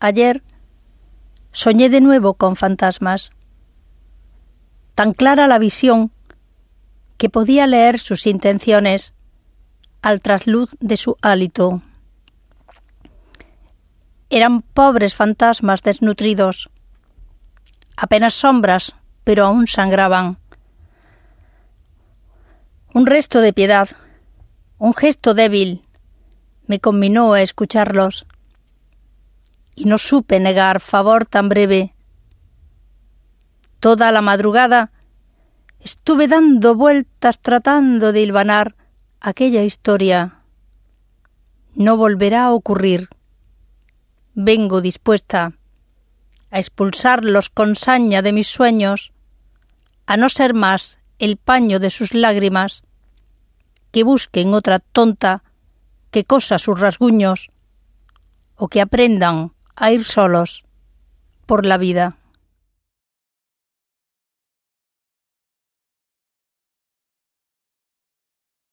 Ayer soñé de nuevo con fantasmas. Tan clara la visión que podía leer sus intenciones al trasluz de su hálito. Eran pobres fantasmas desnutridos, apenas sombras, pero aún sangraban. Un resto de piedad, un gesto débil, me conminó a escucharlos y no supe negar favor tan breve. Toda la madrugada estuve dando vueltas tratando de hilvanar aquella historia. No volverá a ocurrir. Vengo dispuesta a expulsarlos con saña de mis sueños, a no ser más el paño de sus lágrimas, que busquen otra tonta que cosa sus rasguños, o que aprendan a ir solos por la vida.